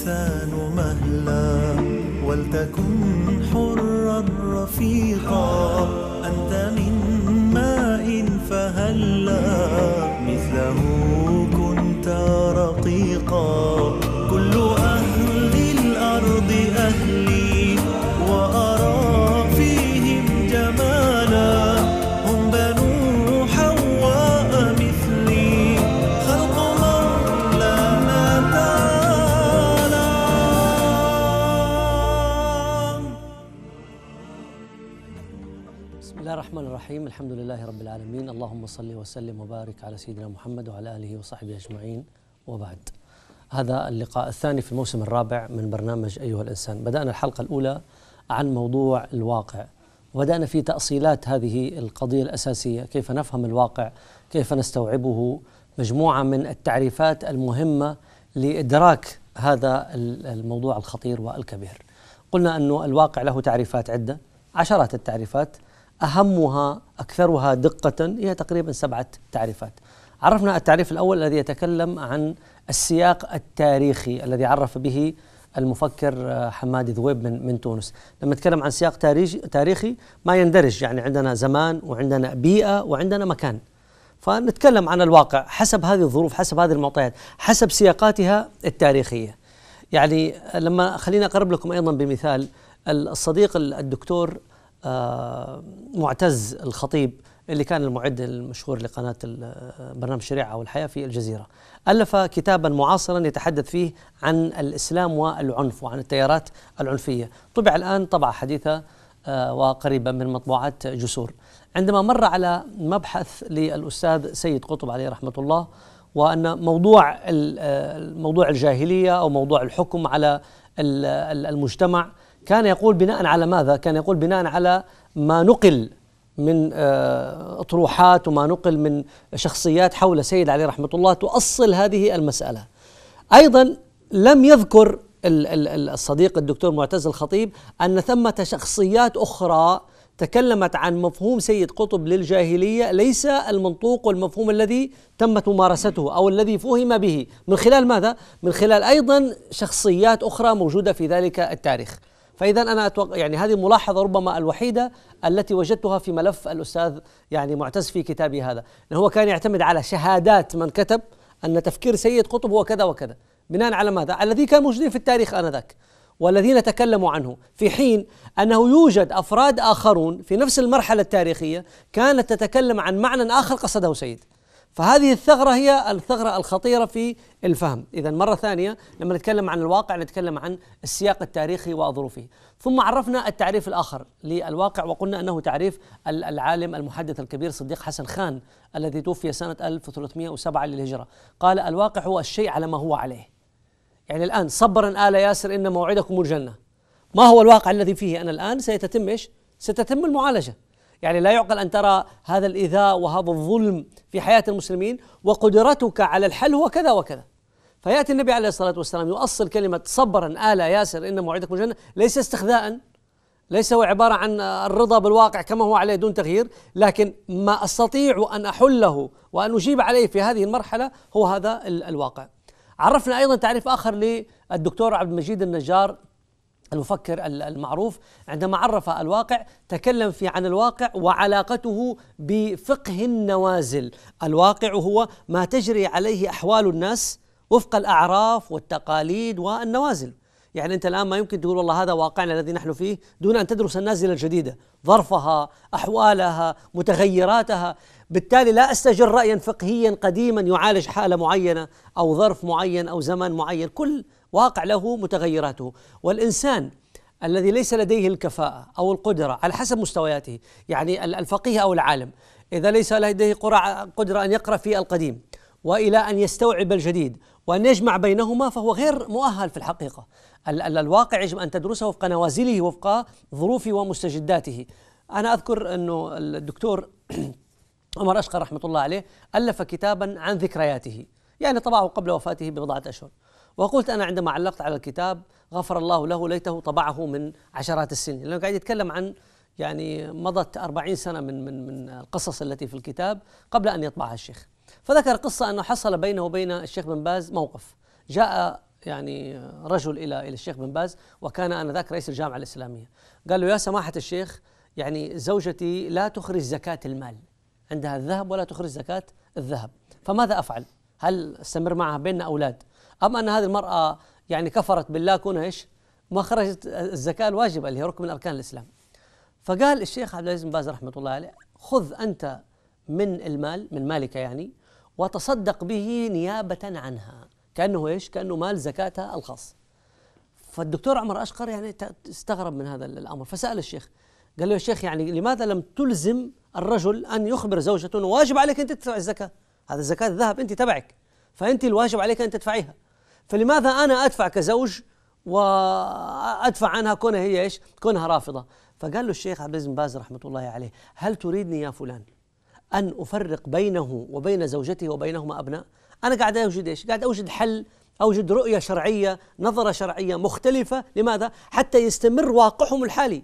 الإنسان مهلا ولتكن الحمد لله رب العالمين اللهم صل وسلم وبارك على سيدنا محمد وعلى آله وصحبه أجمعين وبعد هذا اللقاء الثاني في الموسم الرابع من برنامج أيها الإنسان بدأنا الحلقة الأولى عن موضوع الواقع وبدأنا في تأصيلات هذه القضية الأساسية كيف نفهم الواقع كيف نستوعبه مجموعة من التعريفات المهمة لإدراك هذا الموضوع الخطير والكبير قلنا أن الواقع له تعريفات عدة عشرات التعريفات أهمها أكثرها دقة هي تقريبا سبعة تعريفات عرفنا التعريف الأول الذي يتكلم عن السياق التاريخي الذي عرف به المفكر آه، حماد ذويب من من تونس لما نتكلم عن سياق تاريخي ما يندرج يعني عندنا زمان وعندنا بيئة وعندنا مكان فنتكلم عن الواقع حسب هذه الظروف حسب هذه المعطيات حسب سياقاتها التاريخية يعني لما خلينا أقرب لكم أيضا بمثال الصديق الدكتور آه، معتز الخطيب اللي كان المعد المشهور لقناة آه، برنامج الشريعة والحياة في الجزيرة ألف كتابا معاصرا يتحدث فيه عن الإسلام والعنف وعن التيارات العنفية طبع الآن طبعة حديثة آه، وقريبا من مطبوعات جسور عندما مر على مبحث للأستاذ سيد قطب عليه رحمة الله وأن موضوع موضوع الجاهلية أو موضوع الحكم على المجتمع كان يقول بناء على ماذا؟ كان يقول بناء على ما نقل من آه، اطروحات وما نقل من شخصيات حول سيد علي رحمه الله تؤصل هذه المساله. ايضا لم يذكر الصديق الدكتور معتز الخطيب ان ثمه شخصيات اخرى تكلمت عن مفهوم سيد قطب للجاهليه ليس المنطوق والمفهوم الذي تمت ممارسته او الذي فهم به من خلال ماذا؟ من خلال ايضا شخصيات اخرى موجوده في ذلك التاريخ. فإذا أنا أتوقع يعني هذه الملاحظة ربما الوحيدة التي وجدتها في ملف الأستاذ يعني معتز في كتابه هذا هو كان يعتمد على شهادات من كتب أن تفكير سيد قطب هو كذا وكذا بناء على ماذا؟ الذي كان موجودين في التاريخ آنذاك والذين تكلموا عنه في حين انه يوجد افراد اخرون في نفس المرحله التاريخيه كانت تتكلم عن معنى اخر قصده سيد فهذه الثغرة هي الثغرة الخطيرة في الفهم إذا مرة ثانية لما نتكلم عن الواقع نتكلم عن السياق التاريخي وظروفه ثم عرفنا التعريف الآخر للواقع وقلنا أنه تعريف العالم المحدث الكبير صديق حسن خان الذي توفي سنة 1307 للهجرة قال الواقع هو الشيء على ما هو عليه يعني الآن صبرا آل ياسر إن موعدكم الجنة ما هو الواقع الذي فيه أنا الآن سيتم إيش؟ ستتم المعالجة يعني لا يعقل أن ترى هذا الإيذاء وهذا الظلم في حياة المسلمين وقدرتك على الحل هو كذا وكذا فيأتي النبي عليه الصلاة والسلام يؤصل كلمة صبرا آل ياسر إن موعدكم الجنة ليس استخذاء ليس هو عبارة عن الرضا بالواقع كما هو عليه دون تغيير لكن ما أستطيع أن أحله وأن أجيب عليه في هذه المرحلة هو هذا الواقع عرفنا أيضا تعريف آخر للدكتور عبد المجيد النجار المفكر المعروف عندما عرف الواقع تكلم في عن الواقع وعلاقته بفقه النوازل الواقع هو ما تجري عليه احوال الناس وفق الاعراف والتقاليد والنوازل يعني انت الان ما يمكن تقول والله هذا واقعنا الذي نحن فيه دون ان تدرس النازله الجديده ظرفها احوالها متغيراتها بالتالي لا استجر رايا فقهيا قديما يعالج حاله معينه او ظرف معين او زمان معين كل واقع له متغيراته والإنسان الذي ليس لديه الكفاءة أو القدرة على حسب مستوياته يعني الفقيه أو العالم إذا ليس لديه قدرة أن يقرأ في القديم والى ان يستوعب الجديد وان يجمع بينهما فهو غير مؤهل في الحقيقه ال- ال- الواقع يجب ان تدرسه وفق نوازله وفق ظروفه ومستجداته انا اذكر انه الدكتور عمر اشقر رحمه الله عليه الف كتابا عن ذكرياته يعني طبعه قبل وفاته ببضعه اشهر وقلت أنا عندما علقت على الكتاب غفر الله له ليته طبعه من عشرات السنين لأنه قاعد يتكلم عن يعني مضت أربعين سنة من, من, من القصص التي في الكتاب قبل أن يطبعها الشيخ فذكر قصة أنه حصل بينه وبين الشيخ بن باز موقف جاء يعني رجل إلى إلى الشيخ بن باز وكان آنذاك رئيس الجامعة الإسلامية قال له يا سماحة الشيخ يعني زوجتي لا تخرج زكاة المال عندها الذهب ولا تخرج زكاة الذهب فماذا أفعل؟ هل استمر معها بيننا أولاد اما ان هذه المراه يعني كفرت بالله كونها ايش؟ ما خرجت الزكاه الواجبه اللي هي ركن من اركان الاسلام. فقال الشيخ عبد العزيز بن باز رحمه الله عليه خذ انت من المال من مالك يعني وتصدق به نيابه عنها كانه ايش؟ كانه مال زكاتها الخاص. فالدكتور عمر اشقر يعني استغرب من هذا الامر فسال الشيخ قال له يا شيخ يعني لماذا لم تلزم الرجل ان يخبر زوجته انه واجب عليك انت تدفع الزكاه؟ هذا زكاه الذهب انت تبعك فانت الواجب عليك ان تدفعيها. فلماذا أنا أدفع كزوج وأدفع عنها كونها هي إيش كونها رافضة فقال له الشيخ عبد العزيز بن باز رحمة الله عليه هل تريدني يا فلان أن أفرق بينه وبين زوجته وبينهما أبناء أنا قاعد أوجد إيش قاعد أوجد حل أوجد رؤية شرعية نظرة شرعية مختلفة لماذا حتى يستمر واقعهم الحالي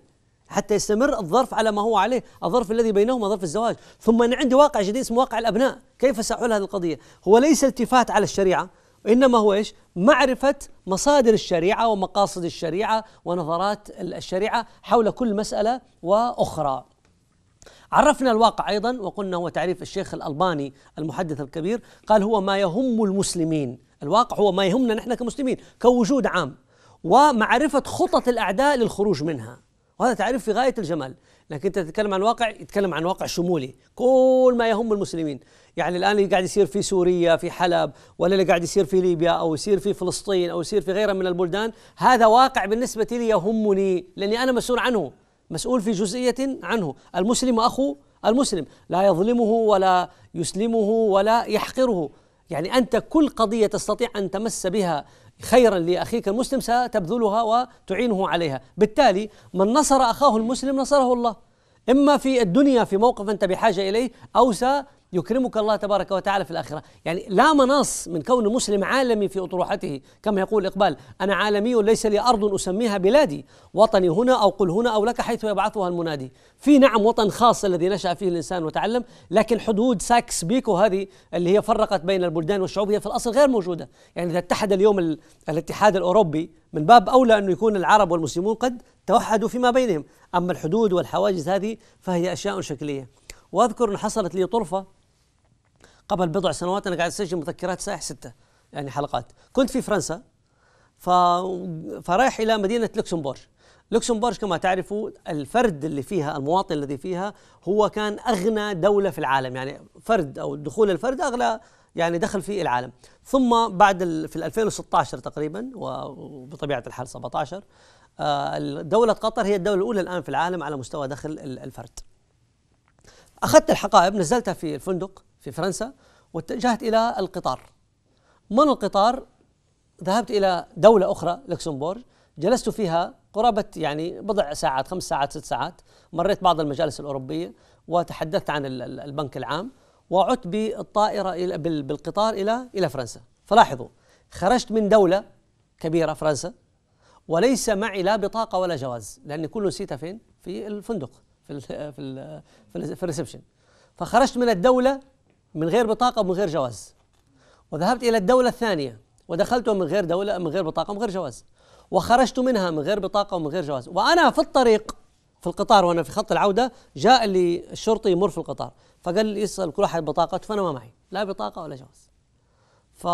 حتى يستمر الظرف على ما هو عليه الظرف الذي بينهما ظرف الزواج ثم أنا عندي واقع جديد اسمه واقع الأبناء كيف سأحل هذه القضية هو ليس التفات على الشريعة وإنما هو إيش معرفة مصادر الشريعة ومقاصد الشريعة ونظرات الشريعة حول كل مسألة وأخرى عرفنا الواقع أيضا وقلنا هو تعريف الشيخ الألباني المحدث الكبير قال هو ما يهم المسلمين الواقع هو ما يهمنا نحن كمسلمين كوجود عام ومعرفة خطط الأعداء للخروج منها وهذا تعريف في غاية الجمال لكن أنت تتكلم عن واقع يتكلم عن واقع شمولي كل ما يهم المسلمين يعني الآن اللي قاعد يصير في سوريا في حلب ولا اللي قاعد يصير في ليبيا أو يصير في فلسطين أو يصير في غيرها من البلدان هذا واقع بالنسبة لي يهمني لأني أنا مسؤول عنه مسؤول في جزئية عنه المسلم أخو المسلم لا يظلمه ولا يسلمه ولا يحقره يعني أنت كل قضية تستطيع أن تمس بها خيرا لاخيك المسلم ستبذلها وتعينه عليها، بالتالي من نصر اخاه المسلم نصره الله. اما في الدنيا في موقف انت بحاجه اليه او يكرمك الله تبارك وتعالى في الآخرة يعني لا منص من كون المسلم عالمي في أطروحته كما يقول إقبال أنا عالمي ليس لي أرض أسميها بلادي وطني هنا أو قل هنا أو لك حيث يبعثها المنادي في نعم وطن خاص الذي نشأ فيه الإنسان وتعلم لكن حدود ساكس بيكو هذه اللي هي فرقت بين البلدان والشعوب هي في الأصل غير موجودة يعني إذا اتحد اليوم الاتحاد الأوروبي من باب أولى أنه يكون العرب والمسلمون قد توحدوا فيما بينهم أما الحدود والحواجز هذه فهي أشياء شكلية وأذكر أن حصلت لي طرفة قبل بضع سنوات انا قاعد اسجل مذكرات سائح سته يعني حلقات كنت في فرنسا ف... فرايح الى مدينه لوكسمبورغ لوكسمبورغ كما تعرفوا الفرد اللي فيها المواطن الذي فيها هو كان اغنى دوله في العالم يعني فرد او دخول الفرد اغلى يعني دخل في العالم ثم بعد ال... في 2016 تقريبا وبطبيعه الحال 17 آه، دولة قطر هي الدولة الأولى الآن في العالم على مستوى دخل الفرد أخذت الحقائب نزلتها في الفندق في فرنسا واتجهت إلى القطار من القطار ذهبت إلى دولة أخرى لوكسمبورغ جلست فيها قرابة يعني بضع ساعات خمس ساعات ست ساعات مريت بعض المجالس الأوروبية وتحدثت عن البنك العام وعدت بالطائرة إلى بالقطار إلى إلى فرنسا فلاحظوا خرجت من دولة كبيرة فرنسا وليس معي لا بطاقة ولا جواز لأني كله نسيتها فين؟ في الفندق في الـ في الـ في, في الريسبشن فخرجت من الدولة من غير بطاقة ومن غير جواز وذهبت إلى الدولة الثانية ودخلت من غير دولة من غير بطاقة ومن غير جواز وخرجت منها من غير بطاقة ومن غير جواز وأنا في الطريق في القطار وأنا في خط العودة جاء لي الشرطي يمر في القطار فقال لي يسأل كل واحد بطاقته فأنا ما معي لا بطاقة ولا جواز ف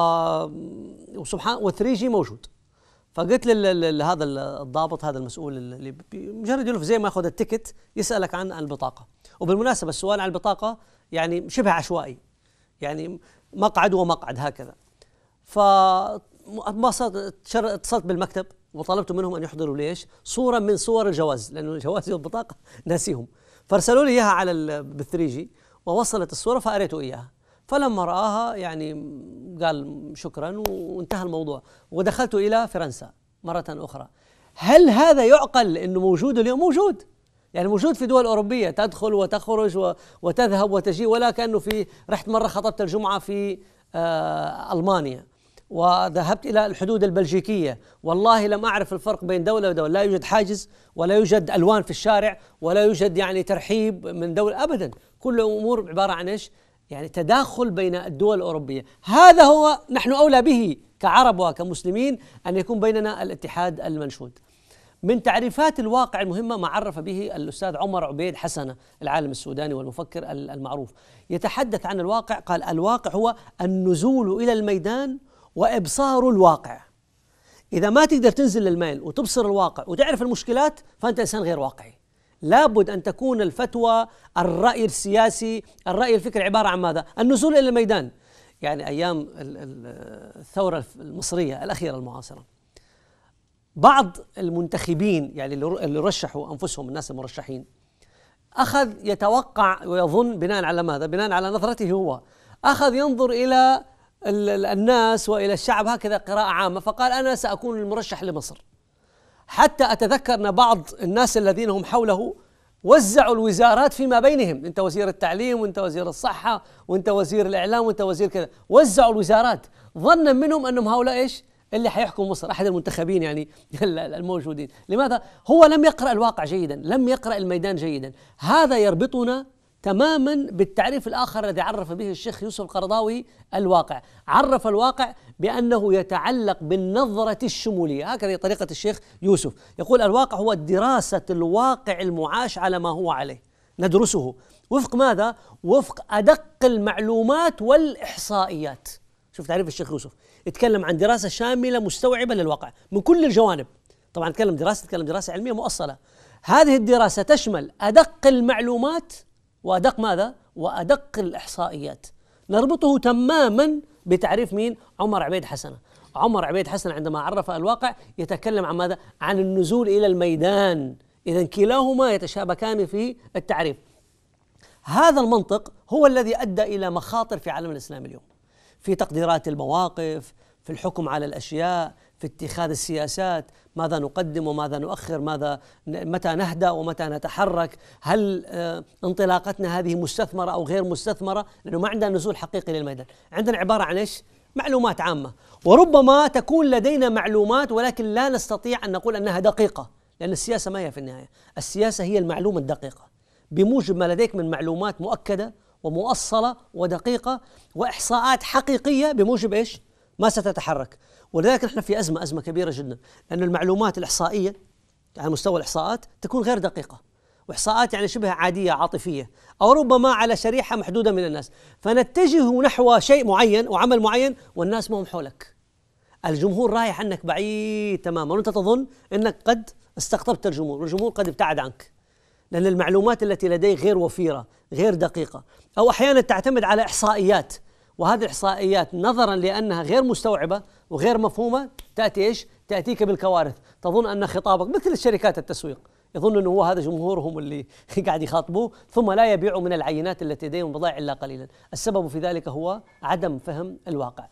وسبحان و3 جي موجود فقلت لهذا الضابط هذا المسؤول اللي مجرد يلف زي ما ياخذ التيكت يسالك عن البطاقه وبالمناسبه السؤال عن البطاقه يعني شبه عشوائي يعني مقعد ومقعد هكذا ف اتصلت بالمكتب وطلبت منهم ان يحضروا ليش؟ صوره من صور الجواز لانه الجواز والبطاقه ناسيهم فارسلوا لي اياها على بالثري جي ووصلت الصوره فاريته اياها فلما راها يعني قال شكرا وانتهى الموضوع ودخلت الى فرنسا مره اخرى هل هذا يعقل انه موجود اليوم موجود يعني موجود في دول أوروبية تدخل وتخرج وتذهب وتجي ولا كأنه في رحت مرة خطبت الجمعة في آه، ألمانيا وذهبت إلى الحدود البلجيكية والله لم أعرف الفرق بين دولة ودولة لا يوجد حاجز ولا يوجد ألوان في الشارع ولا يوجد يعني ترحيب من دولة أبدا كل أمور عبارة عن إيش يعني تداخل بين الدول الأوروبية هذا هو نحن أولى به كعرب وكمسلمين أن يكون بيننا الاتحاد المنشود من تعريفات الواقع المهمة ما عرف به الأستاذ عمر عبيد حسنة العالم السوداني والمفكر المعروف يتحدث عن الواقع قال الواقع هو النزول إلى الميدان وإبصار الواقع إذا ما تقدر تنزل للميل وتبصر الواقع وتعرف المشكلات فأنت إنسان غير واقعي لابد أن تكون الفتوى الرأي السياسي الرأي الفكري عبارة عن ماذا؟ النزول إلى الميدان يعني أيام الثورة المصرية الأخيرة المعاصرة بعض المنتخبين يعني اللي رشحوا انفسهم الناس المرشحين اخذ يتوقع ويظن بناء على ماذا؟ بناء على نظرته هو اخذ ينظر الى الناس والى الشعب هكذا قراءه عامه فقال انا ساكون المرشح لمصر حتى اتذكر ان بعض الناس الذين هم حوله وزعوا الوزارات فيما بينهم انت وزير التعليم وانت وزير الصحه وانت وزير الاعلام وانت وزير كذا وزعوا الوزارات ظنا منهم انهم هؤلاء ايش اللي حيحكم مصر احد المنتخبين يعني الموجودين لماذا هو لم يقرا الواقع جيدا لم يقرا الميدان جيدا هذا يربطنا تماما بالتعريف الاخر الذي عرف به الشيخ يوسف القرضاوي الواقع، عرف الواقع بانه يتعلق بالنظره الشموليه، هكذا طريقه الشيخ يوسف، يقول الواقع هو دراسه الواقع المعاش على ما هو عليه، ندرسه وفق ماذا؟ وفق ادق المعلومات والاحصائيات. شوف تعريف الشيخ يوسف، يتكلم عن دراسه شامله مستوعبه للواقع من كل الجوانب طبعا نتكلم دراسه نتكلم دراسه علميه مؤصله هذه الدراسه تشمل ادق المعلومات وادق ماذا وادق الاحصائيات نربطه تماما بتعريف مين عمر عبيد حسنه عمر عبيد حسنه عندما عرف الواقع يتكلم عن ماذا عن النزول الى الميدان اذا كلاهما يتشابكان في التعريف هذا المنطق هو الذي ادى الى مخاطر في عالم الاسلام اليوم في تقديرات المواقف في الحكم على الاشياء في اتخاذ السياسات ماذا نقدم وماذا نؤخر ماذا متى نهدأ ومتى نتحرك هل آه، انطلاقتنا هذه مستثمرة أو غير مستثمرة لأنه ما عندنا نزول حقيقي للميدان عندنا عبارة عن إيش معلومات عامة وربما تكون لدينا معلومات ولكن لا نستطيع أن نقول أنها دقيقة لأن السياسة ما هي في النهاية السياسة هي المعلومة الدقيقة بموجب ما لديك من معلومات مؤكدة ومؤصلة ودقيقة وإحصاءات حقيقية بموجب إيش؟ ما ستتحرك ولذلك نحن في أزمة أزمة كبيرة جدا لأن المعلومات الإحصائية على مستوى الإحصاءات تكون غير دقيقة وإحصاءات يعني شبه عادية عاطفية أو ربما على شريحة محدودة من الناس فنتجه نحو شيء معين وعمل معين والناس ما هم حولك الجمهور رايح عنك بعيد تماما وأنت تظن أنك قد استقطبت الجمهور والجمهور قد ابتعد عنك لأن المعلومات التي لديه غير وفيرة غير دقيقة أو أحيانا تعتمد على إحصائيات وهذه الإحصائيات نظرا لأنها غير مستوعبة وغير مفهومة تأتي إيش؟ تأتيك بالكوارث تظن أن خطابك مثل الشركات التسويق يظن أنه هو هذا جمهورهم اللي قاعد يخاطبوه ثم لا يبيعوا من العينات التي لديهم بضائع إلا قليلا السبب في ذلك هو عدم فهم الواقع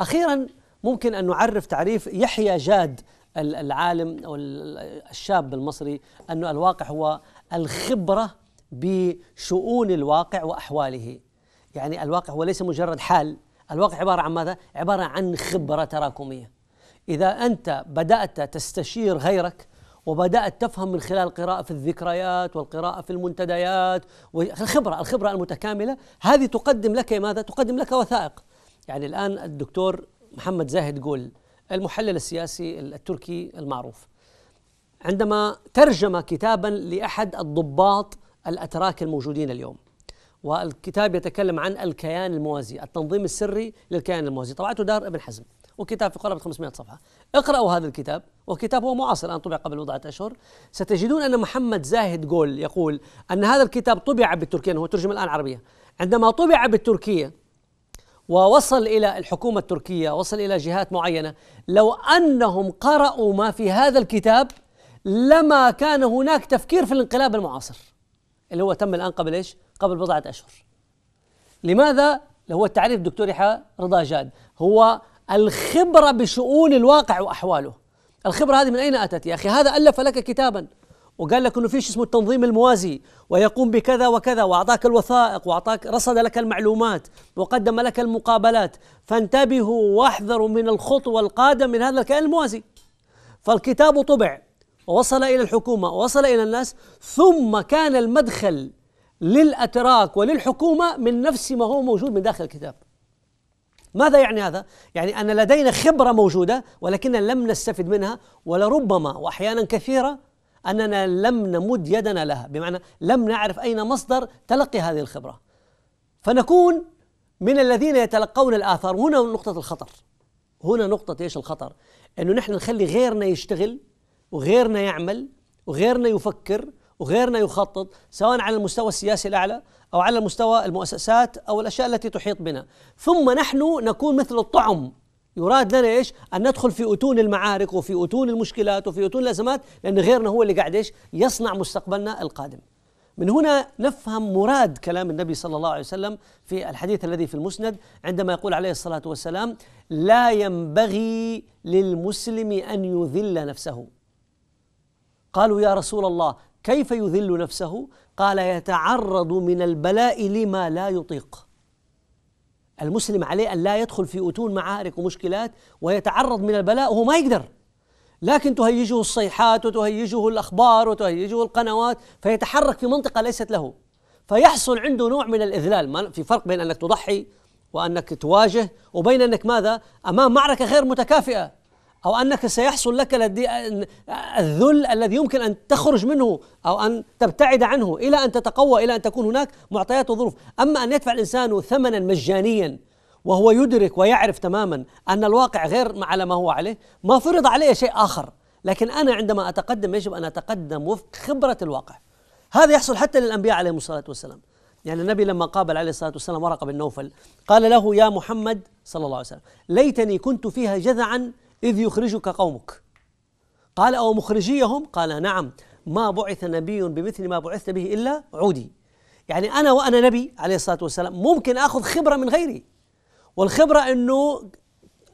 أخيرا ممكن أن نعرف تعريف يحيى جاد العالم او الشاب المصري أن الواقع هو الخبرة بشؤون الواقع وأحواله يعني الواقع هو ليس مجرد حال الواقع عبارة عن ماذا؟ عبارة عن خبرة تراكمية إذا أنت بدأت تستشير غيرك وبدأت تفهم من خلال القراءة في الذكريات والقراءة في المنتديات والخبرة الخبرة المتكاملة هذه تقدم لك ماذا؟ تقدم لك وثائق يعني الآن الدكتور محمد زاهد قول المحلل السياسي التركي المعروف عندما ترجم كتابا لاحد الضباط الاتراك الموجودين اليوم والكتاب يتكلم عن الكيان الموازي التنظيم السري للكيان الموازي طبعته دار ابن حزم وكتاب في قرابه 500 صفحه اقرأوا هذا الكتاب وكتاب هو معاصر الآن طبع قبل بضعة أشهر ستجدون أن محمد زاهد جول يقول أن هذا الكتاب طبع بالتركية هو ترجم الآن عربية عندما طبع بالتركية ووصل إلى الحكومة التركية وصل إلى جهات معينة لو أنهم قرأوا ما في هذا الكتاب لما كان هناك تفكير في الانقلاب المعاصر اللي هو تم الآن قبل إيش؟ قبل بضعة أشهر لماذا؟ اللي هو التعريف دكتور يحيى رضا جاد هو الخبرة بشؤون الواقع وأحواله الخبرة هذه من أين أتت يا أخي هذا ألف لك كتابا وقال لك انه في شيء اسمه التنظيم الموازي ويقوم بكذا وكذا واعطاك الوثائق واعطاك رصد لك المعلومات وقدم لك المقابلات فانتبهوا واحذروا من الخطوه القادمه من هذا الكيان الموازي فالكتاب طبع ووصل إلى الحكومة ووصل إلى الناس ثم كان المدخل للأتراك وللحكومة من نفس ما هو موجود من داخل الكتاب ماذا يعني هذا؟ يعني أن لدينا خبرة موجودة ولكننا لم نستفد منها ولربما وأحيانا كثيرة أننا لم نمد يدنا لها بمعنى لم نعرف أين مصدر تلقي هذه الخبرة فنكون من الذين يتلقون الآثار هنا نقطة الخطر هنا نقطة ايش الخطر؟ انه نحن نخلي غيرنا يشتغل وغيرنا يعمل وغيرنا يفكر وغيرنا يخطط سواء على المستوى السياسي الاعلى او على مستوى المؤسسات او الاشياء التي تحيط بنا، ثم نحن نكون مثل الطعم يراد لنا ايش؟ ان ندخل في اتون المعارك وفي اتون المشكلات وفي اتون الازمات لان غيرنا هو اللي قاعد ايش؟ يصنع مستقبلنا القادم. من هنا نفهم مراد كلام النبي صلى الله عليه وسلم في الحديث الذي في المسند عندما يقول عليه الصلاه والسلام: لا ينبغي للمسلم ان يذل نفسه. قالوا يا رسول الله كيف يذل نفسه قال يتعرض من البلاء لما لا يطيق المسلم عليه أن لا يدخل في أتون معارك ومشكلات ويتعرض من البلاء وهو ما يقدر لكن تهيجه الصيحات وتهيجه الأخبار وتهيجه القنوات فيتحرك في منطقة ليست له فيحصل عنده نوع من الإذلال في فرق بين أنك تضحي وأنك تواجه وبين أنك ماذا أمام معركة غير متكافئة أو أنك سيحصل لك الذل الذي يمكن أن تخرج منه أو أن تبتعد عنه إلى أن تتقوى إلى أن تكون هناك معطيات وظروف أما أن يدفع الإنسان ثمنا مجانيا وهو يدرك ويعرف تماما أن الواقع غير على ما هو عليه ما فرض عليه شيء آخر لكن أنا عندما أتقدم يجب أن أتقدم وفق خبرة الواقع هذا يحصل حتى للأنبياء عليهم الصلاة والسلام يعني النبي لما قابل عليه الصلاه والسلام ورقه بن نوفل قال له يا محمد صلى الله عليه وسلم ليتني كنت فيها جذعا إذ يخرجك قومك قال أو مخرجيهم قال نعم ما بعث نبي بمثل ما بعثت به إلا عودي يعني أنا وأنا نبي عليه الصلاة والسلام ممكن أخذ خبرة من غيري والخبرة أنه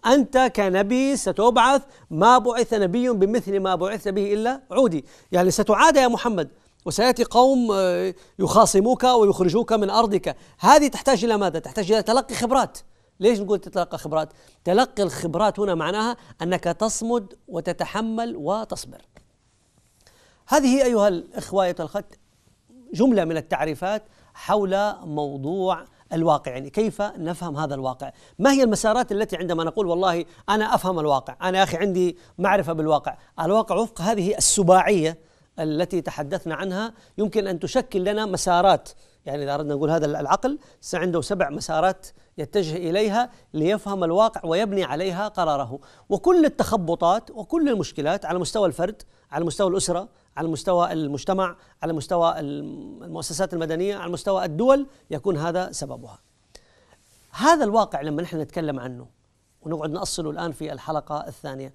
أنت كنبي ستبعث ما بعث نبي بمثل ما بعثت به إلا عودي يعني ستعاد يا محمد وسياتي قوم آه، يخاصموك ويخرجوك من ارضك، هذه تحتاج الى ماذا؟ تحتاج الى تلقي خبرات. ليش نقول تتلقى خبرات تلقي الخبرات هنا معناها أنك تصمد وتتحمل وتصبر هذه أيها الإخوة ايها الخد جملة من التعريفات حول موضوع الواقع يعني كيف نفهم هذا الواقع ما هي المسارات التي عندما نقول والله أنا أفهم الواقع أنا يا أخي عندي معرفة بالواقع الواقع وفق هذه السباعية التي تحدثنا عنها يمكن أن تشكل لنا مسارات يعني إذا أردنا نقول هذا العقل عنده سبع مسارات يتجه إليها ليفهم الواقع ويبني عليها قراره وكل التخبطات وكل المشكلات على مستوى الفرد على مستوى الأسرة على مستوى المجتمع على مستوى المؤسسات المدنية على مستوى الدول يكون هذا سببها هذا الواقع لما نحن نتكلم عنه ونقعد نأصله الآن في الحلقة الثانية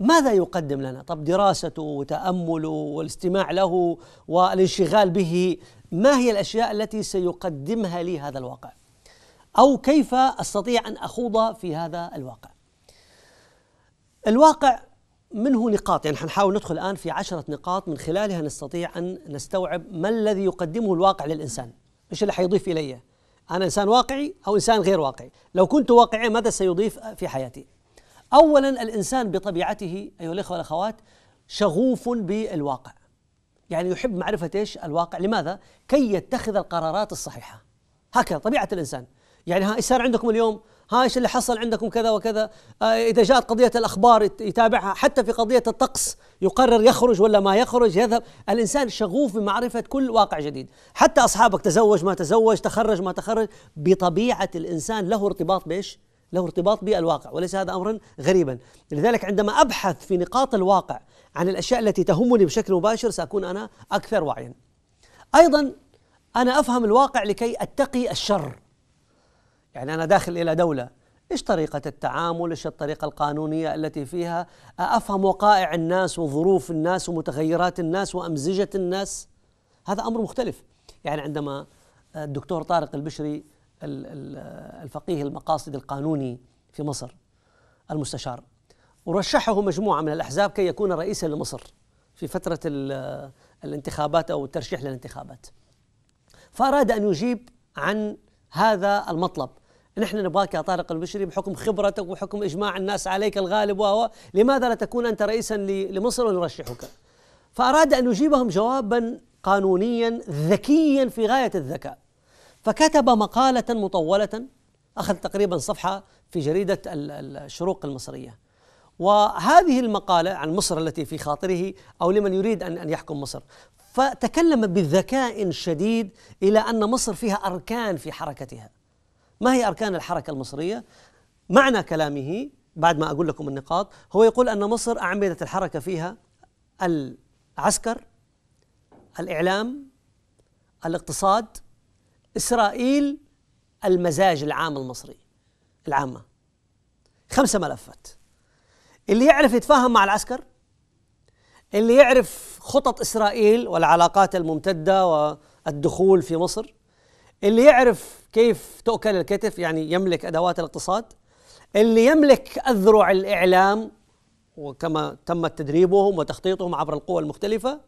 ماذا يقدم لنا؟ طب دراسته وتأمله والاستماع له والانشغال به ما هي الأشياء التي سيقدمها لي هذا الواقع؟ أو كيف أستطيع أن أخوض في هذا الواقع؟ الواقع منه نقاط يعني حنحاول ندخل الآن في عشرة نقاط من خلالها نستطيع أن نستوعب ما الذي يقدمه الواقع للإنسان إيش اللي حيضيف إليه أنا إنسان واقعي أو إنسان غير واقعي لو كنت واقعي ماذا سيضيف في حياتي اولا الانسان بطبيعته ايها الاخوه والاخوات شغوف بالواقع يعني يحب معرفه ايش الواقع لماذا كي يتخذ القرارات الصحيحه هكذا طبيعه الانسان يعني ها ايش صار عندكم اليوم ها ايش اللي حصل عندكم كذا وكذا آه اذا جاءت قضيه الاخبار يتابعها حتى في قضيه الطقس يقرر يخرج ولا ما يخرج يذهب الانسان شغوف بمعرفه كل واقع جديد حتى اصحابك تزوج ما تزوج تخرج ما تخرج بطبيعه الانسان له ارتباط بايش له ارتباط بالواقع وليس هذا امرا غريبا لذلك عندما ابحث في نقاط الواقع عن الاشياء التي تهمني بشكل مباشر ساكون انا اكثر وعيا ايضا انا افهم الواقع لكي اتقي الشر يعني انا داخل الى دوله ايش طريقه التعامل ايش الطريقه القانونيه التي فيها افهم وقائع الناس وظروف الناس ومتغيرات الناس وامزجه الناس هذا امر مختلف يعني عندما الدكتور طارق البشري الفقيه المقاصد القانوني في مصر المستشار ورشحه مجموعة من الأحزاب كي يكون رئيسا لمصر في فترة الانتخابات أو الترشيح للانتخابات فأراد أن يجيب عن هذا المطلب نحن نبغاك يا طارق البشري بحكم خبرتك وحكم إجماع الناس عليك الغالب وهو لماذا لا تكون أنت رئيسا لمصر ونرشحك فأراد أن يجيبهم جوابا قانونيا ذكيا في غاية الذكاء فكتب مقالة مطولة أخذ تقريبا صفحة في جريدة الشروق المصرية وهذه المقالة عن مصر التي في خاطره أو لمن يريد أن يحكم مصر فتكلم بذكاء شديد إلى أن مصر فيها أركان في حركتها ما هي أركان الحركة المصرية؟ معنى كلامه بعد ما أقول لكم النقاط هو يقول أن مصر أعمدة الحركة فيها العسكر الإعلام الاقتصاد إسرائيل المزاج العام المصري العامة خمسة ملفات اللي يعرف يتفاهم مع العسكر اللي يعرف خطط إسرائيل والعلاقات الممتدة والدخول في مصر اللي يعرف كيف تؤكل الكتف يعني يملك أدوات الاقتصاد اللي يملك أذرع الإعلام وكما تم تدريبهم وتخطيطهم عبر القوى المختلفة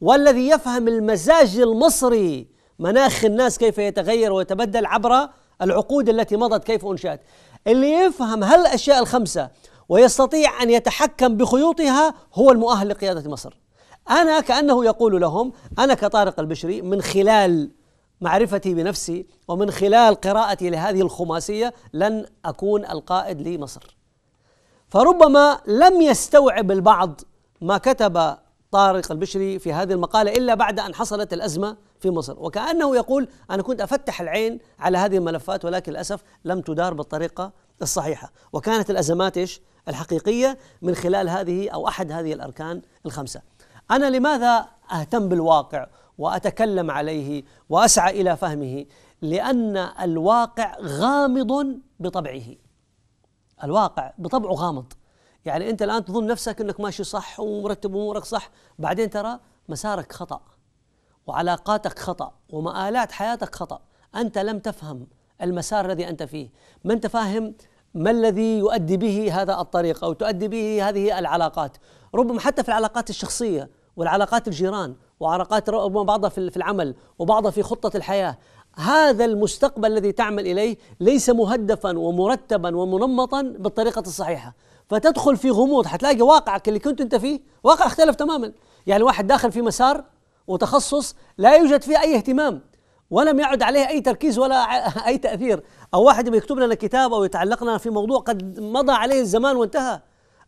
والذي يفهم المزاج المصري مناخ الناس كيف يتغير ويتبدل عبر العقود التي مضت كيف انشات اللي يفهم هالاشياء الخمسه ويستطيع ان يتحكم بخيوطها هو المؤهل لقياده مصر انا كانه يقول لهم انا كطارق البشري من خلال معرفتي بنفسي ومن خلال قراءتي لهذه الخماسيه لن اكون القائد لمصر فربما لم يستوعب البعض ما كتب طارق البشري في هذه المقالة إلا بعد أن حصلت الأزمة في مصر وكأنه يقول أنا كنت أفتح العين على هذه الملفات ولكن للأسف لم تدار بالطريقة الصحيحة وكانت الأزمات إيش الحقيقية من خلال هذه أو أحد هذه الأركان الخمسة أنا لماذا أهتم بالواقع وأتكلم عليه وأسعى إلى فهمه لأن الواقع غامض بطبعه الواقع بطبعه غامض يعني انت الان تظن نفسك انك ماشي صح ومرتب امورك صح بعدين ترى مسارك خطا وعلاقاتك خطا ومآلات حياتك خطا انت لم تفهم المسار الذي انت فيه ما انت فاهم ما الذي يؤدي به هذا الطريق او تؤدي به هذه العلاقات ربما حتى في العلاقات الشخصيه والعلاقات الجيران وعلاقات ربما بعضها في العمل وبعضها في خطه الحياه هذا المستقبل الذي تعمل اليه ليس مهدفا ومرتبا ومنمطا بالطريقه الصحيحه فتدخل في غموض حتلاقي واقعك اللي كنت انت فيه واقع اختلف تماما يعني واحد داخل في مسار وتخصص لا يوجد فيه اي اهتمام ولم يعد عليه اي تركيز ولا اي تاثير او واحد يكتب لنا كتاب او يتعلق لنا في موضوع قد مضى عليه الزمان وانتهى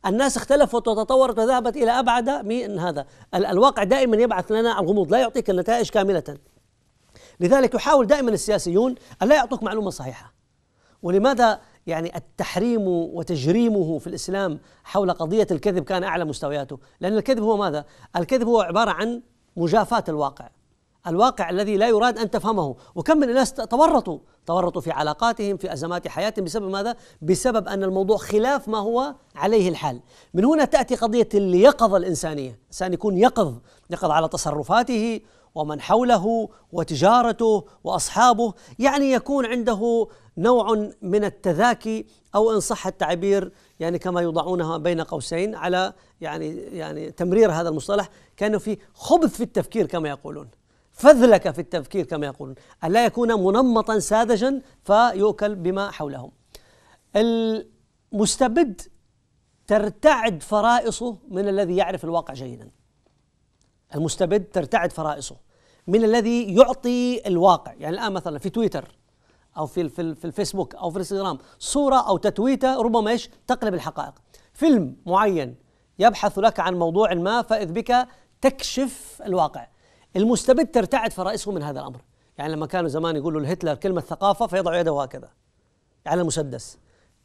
الناس اختلفت وتطورت وذهبت الى ابعد من هذا الواقع دائما يبعث لنا الغموض لا يعطيك النتائج كامله لذلك يحاول دائما السياسيون ان لا يعطوك معلومه صحيحه ولماذا يعني التحريم وتجريمه في الاسلام حول قضيه الكذب كان اعلى مستوياته، لان الكذب هو ماذا؟ الكذب هو عباره عن مجافاه الواقع. الواقع الذي لا يراد ان تفهمه، وكم من الناس تورطوا، تورطوا في علاقاتهم، في ازمات حياتهم بسبب ماذا؟ بسبب ان الموضوع خلاف ما هو عليه الحال. من هنا تاتي قضيه اليقظه الانسانيه، الانسان يكون يقظ، يقظ على تصرفاته ومن حوله وتجارته واصحابه يعني يكون عنده نوع من التذاكي او ان صح التعبير يعني كما يضعونها بين قوسين على يعني يعني تمرير هذا المصطلح كانه في خبث في التفكير كما يقولون فذلك في التفكير كما يقولون ألا يكون منمطا ساذجا فيؤكل بما حوله المستبد ترتعد فرائصه من الذي يعرف الواقع جيدا المستبد ترتعد فرائصه من الذي يعطي الواقع يعني الان مثلا في تويتر او في في, في الفيسبوك او في الانستغرام صوره او تتويته ربما ايش تقلب الحقائق فيلم معين يبحث لك عن موضوع ما فاذ بك تكشف الواقع المستبد ترتعد فرائسه من هذا الامر يعني لما كانوا زمان يقولوا لهتلر كلمه ثقافه فيضع يده هكذا على المسدس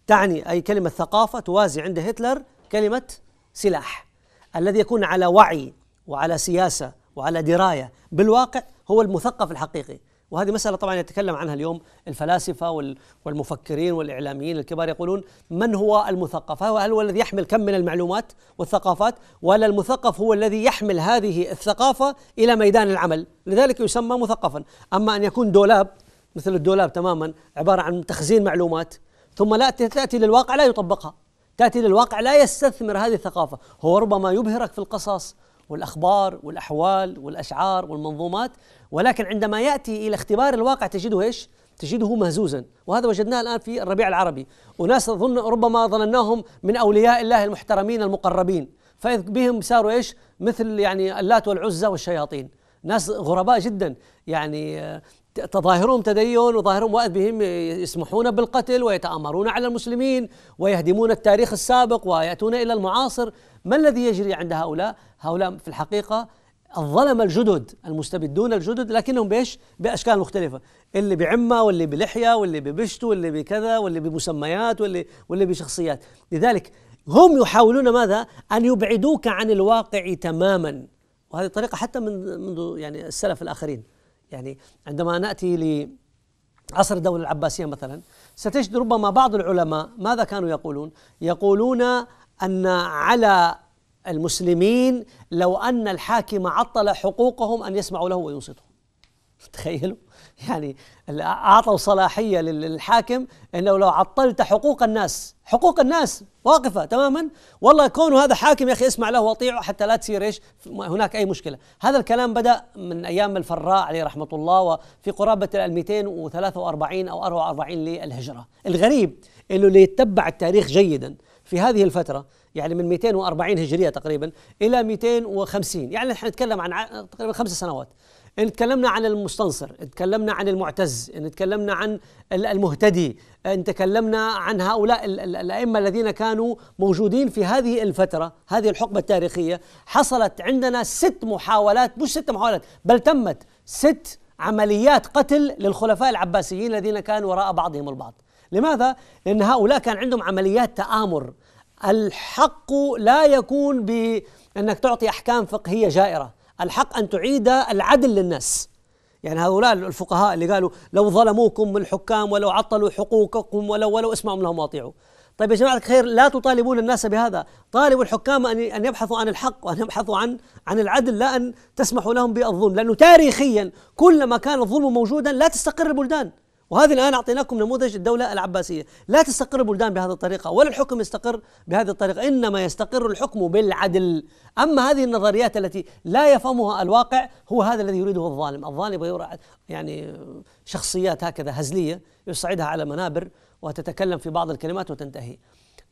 تعني اي كلمه ثقافه توازي عند هتلر كلمه سلاح الذي يكون على وعي وعلى سياسه وعلى درايه بالواقع هو المثقف الحقيقي وهذه مسألة طبعا يتكلم عنها اليوم الفلاسفة والمفكرين والإعلاميين الكبار يقولون من هو المثقف هل هو الذي يحمل كم من المعلومات والثقافات ولا المثقف هو الذي يحمل هذه الثقافة إلى ميدان العمل لذلك يسمى مثقفا أما أن يكون دولاب مثل الدولاب تماما عبارة عن تخزين معلومات ثم لا تأتي للواقع لا يطبقها تأتي للواقع لا يستثمر هذه الثقافة هو ربما يبهرك في القصص والاخبار والاحوال والاشعار والمنظومات ولكن عندما ياتي الى اختبار الواقع تجده ايش؟ تجده مهزوزا وهذا وجدناه الان في الربيع العربي وناس ظن ربما ظنناهم من اولياء الله المحترمين المقربين فاذ بهم صاروا ايش؟ مثل يعني اللات والعزى والشياطين ناس غرباء جدا يعني آه، تظاهرهم تدين وظاهرهم وقت بهم يسمحون بالقتل ويتآمرون على المسلمين ويهدمون التاريخ السابق ويأتون إلى المعاصر ما الذي يجري عند هؤلاء؟ هؤلاء في الحقيقة الظلم الجدد المستبدون الجدد لكنهم بإيش؟ بأشكال مختلفة اللي بعمة واللي بلحية واللي ببشت واللي بكذا واللي بمسميات واللي, واللي بشخصيات لذلك هم يحاولون ماذا؟ أن يبعدوك عن الواقع تماما وهذه الطريقة حتى من منذ يعني السلف الآخرين يعني عندما ناتي لعصر الدوله العباسيه مثلا ستجد ربما بعض العلماء ماذا كانوا يقولون؟ يقولون ان على المسلمين لو ان الحاكم عطل حقوقهم ان يسمعوا له وينصتوا تخيلوا يعني اعطوا صلاحيه للحاكم انه لو عطلت حقوق الناس حقوق الناس واقفه تماما والله كون هذا حاكم يا اخي اسمع له واطيعه حتى لا تصير ايش هناك اي مشكله هذا الكلام بدا من ايام الفراء عليه رحمه الله وفي قرابه ال 243 او 44 للهجره الغريب انه اللي يتبع التاريخ جيدا في هذه الفتره يعني من 240 هجريه تقريبا الى 250 يعني نحن نتكلم عن تقريبا خمس سنوات إن تكلمنا عن المستنصر إن تكلمنا عن المعتز إن تكلمنا عن المهتدي إن تكلمنا عن هؤلاء الأئمة الذين كانوا موجودين في هذه الفترة هذه الحقبة التاريخية حصلت عندنا ست محاولات مش ست محاولات بل تمت ست عمليات قتل للخلفاء العباسيين الذين كانوا وراء بعضهم البعض لماذا؟ لأن هؤلاء كان عندهم عمليات تآمر الحق لا يكون بأنك تعطي أحكام فقهية جائرة الحق أن تعيد العدل للناس يعني هؤلاء الفقهاء اللي قالوا لو ظلموكم الحكام ولو عطلوا حقوقكم ولو ولو اسمعوا لهم واطيعوا طيب يا جماعة الخير لا تطالبون الناس بهذا طالبوا الحكام أن أن يبحثوا عن الحق وأن يبحثوا عن عن العدل لا أن تسمحوا لهم بالظلم لأنه تاريخيا كلما كان الظلم موجودا لا تستقر البلدان وهذه الآن أعطيناكم نموذج الدولة العباسية لا تستقر البلدان بهذه الطريقة ولا الحكم يستقر بهذه الطريقة إنما يستقر الحكم بالعدل أما هذه النظريات التي لا يفهمها الواقع هو هذا الذي يريده الظالم الظالم يرى يعني شخصيات هكذا هزلية يصعدها على منابر وتتكلم في بعض الكلمات وتنتهي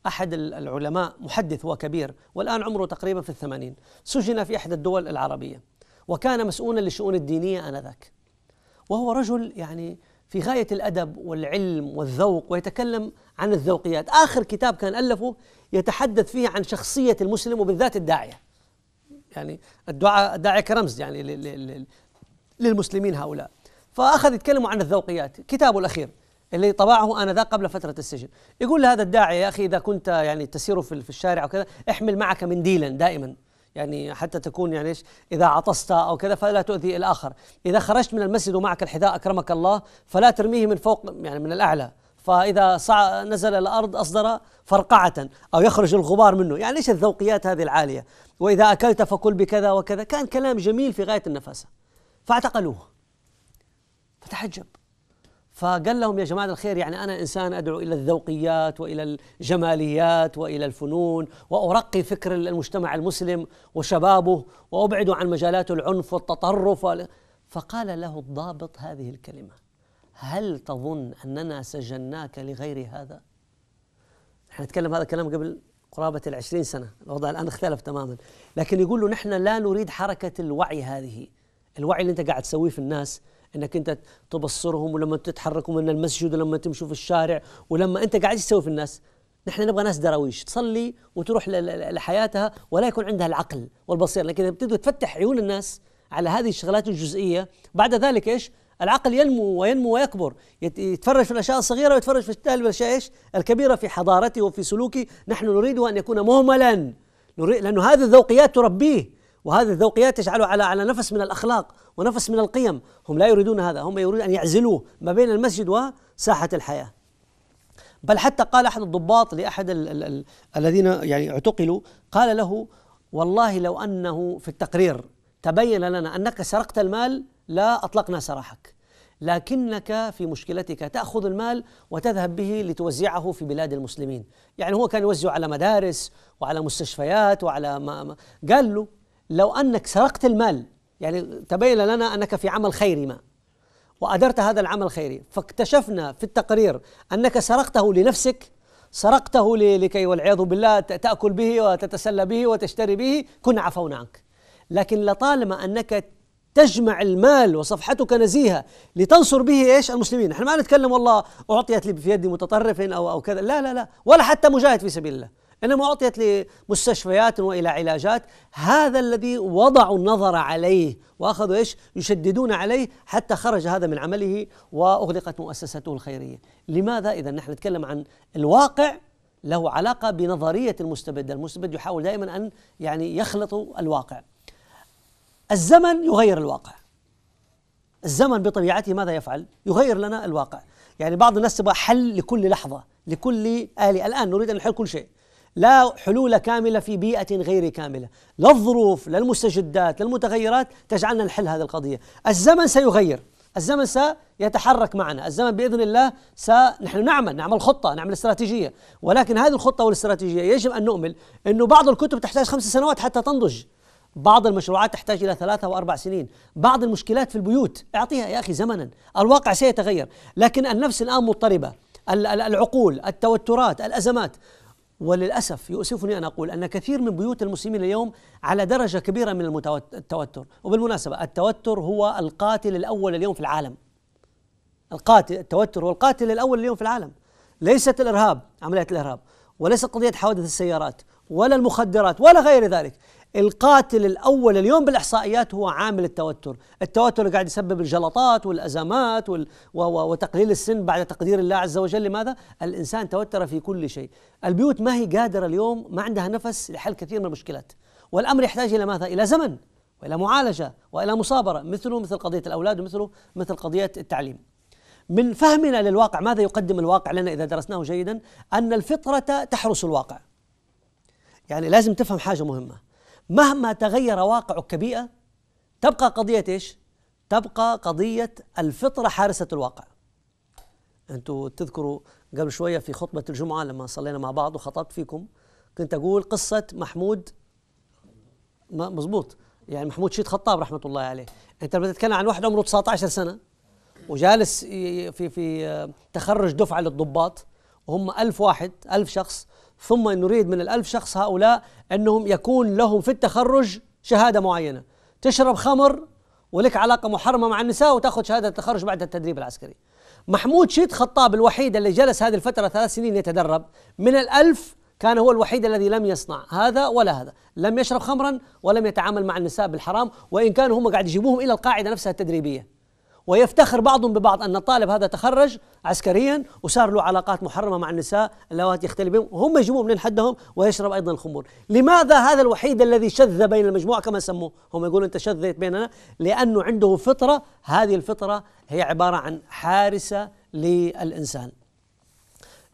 أحد العلماء محدث وكبير والآن عمره تقريبا في الثمانين سجن في إحدى الدول العربية وكان مسؤولا للشؤون الدينية آنذاك وهو رجل يعني في غاية الأدب والعلم والذوق ويتكلم عن الذوقيات آخر كتاب كان ألفه يتحدث فيه عن شخصية المسلم وبالذات الداعية يعني الدعاء الداعية كرمز يعني للمسلمين هؤلاء فأخذ يتكلموا عن الذوقيات كتابه الأخير اللي طبعه انا ذا قبل فتره السجن يقول لهذا الداعيه يا اخي اذا كنت يعني تسير في الشارع وكذا احمل معك منديلا دائما يعني حتى تكون يعني اذا عطست او كذا فلا تؤذي الاخر اذا خرجت من المسجد ومعك الحذاء اكرمك الله فلا ترميه من فوق يعني من الاعلى فاذا صع نزل الارض اصدر فرقعه او يخرج الغبار منه يعني ايش الذوقيات هذه العاليه واذا اكلت فكل بكذا وكذا كان كلام جميل في غايه النفاسه فاعتقلوه فتحجب فقال لهم يا جماعة الخير يعني أنا إنسان أدعو إلى الذوقيات وإلى الجماليات وإلى الفنون وأرقي فكر المجتمع المسلم وشبابه وأبعد عن مجالات العنف والتطرف فقال له الضابط هذه الكلمة هل تظن أننا سجناك لغير هذا؟ نحن نتكلم هذا الكلام قبل قرابة العشرين سنة الوضع الآن اختلف تماما لكن يقول له نحن لا نريد حركة الوعي هذه الوعي اللي أنت قاعد تسويه في الناس انك انت تبصرهم ولما تتحركوا من المسجد ولما تمشوا في الشارع ولما انت قاعد تسوي في الناس نحن نبغى ناس دراويش تصلي وتروح لحياتها ولا يكون عندها العقل والبصيره لكن بتبدا تفتح عيون الناس على هذه الشغلات الجزئيه بعد ذلك ايش العقل ينمو وينمو ويكبر يتفرج في الاشياء الصغيره ويتفرج في الاشياء ايش الكبيره في حضارته وفي سلوكه نحن نريد ان يكون مهملا نريد لانه هذه الذوقيات تربيه وهذا الذوقيات تجعله على على نفس من الاخلاق ونفس من القيم هم لا يريدون هذا هم يريدون ان يعزلوه ما بين المسجد وساحه الحياه بل حتى قال احد الضباط لاحد الـ الـ الـ الذين يعني اعتقلوا قال له والله لو انه في التقرير تبين لنا انك سرقت المال لا اطلقنا سراحك لكنك في مشكلتك تاخذ المال وتذهب به لتوزعه في بلاد المسلمين يعني هو كان يوزعه على مدارس وعلى مستشفيات وعلى ما قال له لو انك سرقت المال يعني تبين لنا انك في عمل خيري ما وادرت هذا العمل الخيري فاكتشفنا في التقرير انك سرقته لنفسك سرقته لكي والعياذ بالله تاكل به وتتسلى به وتشتري به كنا عفونا عنك لكن لطالما انك تجمع المال وصفحتك نزيهه لتنصر به ايش المسلمين نحن ما نتكلم والله اعطيت لي في يدي متطرف او او كذا لا لا لا ولا حتى مجاهد في سبيل الله إنما أعطيت لمستشفيات وإلى علاجات هذا الذي وضعوا النظر عليه وأخذوا إيش يشددون عليه حتى خرج هذا من عمله وأغلقت مؤسسته الخيرية لماذا إذا نحن نتكلم عن الواقع له علاقة بنظرية المستبد المستبد يحاول دائما أن يعني يخلط الواقع الزمن يغير الواقع الزمن بطبيعته ماذا يفعل؟ يغير لنا الواقع يعني بعض الناس تبغى حل لكل لحظة لكل آلي الآن نريد أن نحل كل شيء لا حلول كاملة في بيئة غير كاملة لا الظروف لا المستجدات لا المتغيرات تجعلنا نحل هذه القضية الزمن سيغير الزمن سيتحرك معنا الزمن بإذن الله سنحن نعمل نعمل خطة نعمل استراتيجية ولكن هذه الخطة والاستراتيجية يجب أن نؤمن أنه بعض الكتب تحتاج خمس سنوات حتى تنضج بعض المشروعات تحتاج إلى ثلاثة وأربع سنين بعض المشكلات في البيوت أعطيها يا أخي زمنا الواقع سيتغير لكن النفس الآن مضطربة العقول التوترات الأزمات وللأسف يؤسفني أن أقول أن كثير من بيوت المسلمين اليوم على درجة كبيرة من التوتر وبالمناسبة التوتر هو القاتل الأول اليوم في العالم القاتل التوتر هو القاتل الأول اليوم في العالم ليست الإرهاب عمليات الإرهاب وليست قضية حوادث السيارات ولا المخدرات ولا غير ذلك القاتل الاول اليوم بالاحصائيات هو عامل التوتر، التوتر اللي قاعد يسبب الجلطات والازمات وال... و... و... وتقليل السن بعد تقدير الله عز وجل، لماذا؟ الانسان توتر في كل شيء، البيوت ما هي قادره اليوم ما عندها نفس لحل كثير من المشكلات، والامر يحتاج الى ماذا؟ الى زمن والى معالجه والى مصابره، مثله مثل قضيه الاولاد ومثله مثل قضيه التعليم. من فهمنا للواقع ماذا يقدم الواقع لنا اذا درسناه جيدا؟ ان الفطره تحرس الواقع. يعني لازم تفهم حاجه مهمه. مهما تغير واقعك كبيئة تبقى قضية ايش؟ تبقى قضية الفطرة حارسة الواقع انتوا تذكروا قبل شوية في خطبة الجمعة لما صلينا مع بعض وخطبت فيكم كنت أقول قصة محمود مزبوط يعني محمود شيد خطاب رحمة الله عليه أنت لما تتكلم عن واحد عمره 19 سنة وجالس في في آه، تخرج دفعة للضباط وهم ألف واحد ألف شخص ثم نريد من الألف شخص هؤلاء أنهم يكون لهم في التخرج شهادة معينة تشرب خمر ولك علاقة محرمة مع النساء وتأخذ شهادة التخرج بعد التدريب العسكري محمود شيد خطاب الوحيد اللي جلس هذه الفترة ثلاث سنين يتدرب من الألف كان هو الوحيد الذي لم يصنع هذا ولا هذا لم يشرب خمرا ولم يتعامل مع النساء بالحرام وإن كانوا هم قاعد يجيبوهم إلى القاعدة نفسها التدريبية ويفتخر بعضهم ببعض أن الطالب هذا تخرج عسكريا وصار له علاقات محرمة مع النساء اللواتي يختلي بهم وهم يجيبوه من حدهم ويشرب أيضا الخمور لماذا هذا الوحيد الذي شذ بين المجموعة كما سموه هم يقولون أنت شذيت بيننا لأنه عنده فطرة هذه الفطرة هي عبارة عن حارسة للإنسان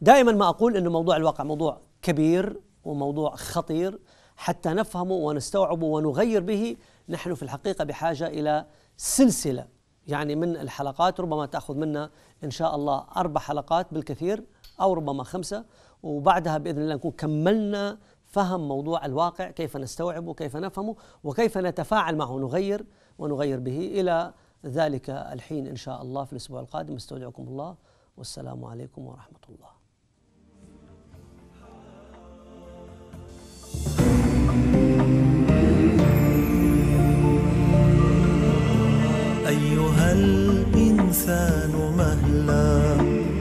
دائما ما أقول أنه موضوع الواقع موضوع كبير وموضوع خطير حتى نفهمه ونستوعبه ونغير به نحن في الحقيقة بحاجة إلى سلسلة يعني من الحلقات ربما تاخذ منا ان شاء الله اربع حلقات بالكثير او ربما خمسه وبعدها باذن الله نكون كملنا فهم موضوع الواقع كيف نستوعبه كيف نفهمه وكيف نتفاعل معه نغير ونغير به الى ذلك الحين ان شاء الله في الاسبوع القادم استودعكم الله والسلام عليكم ورحمه الله الإنسان مهلا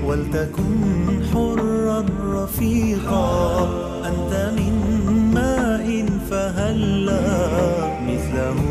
ولتكن حرا رفيقا أنت من ماء فهلا مثله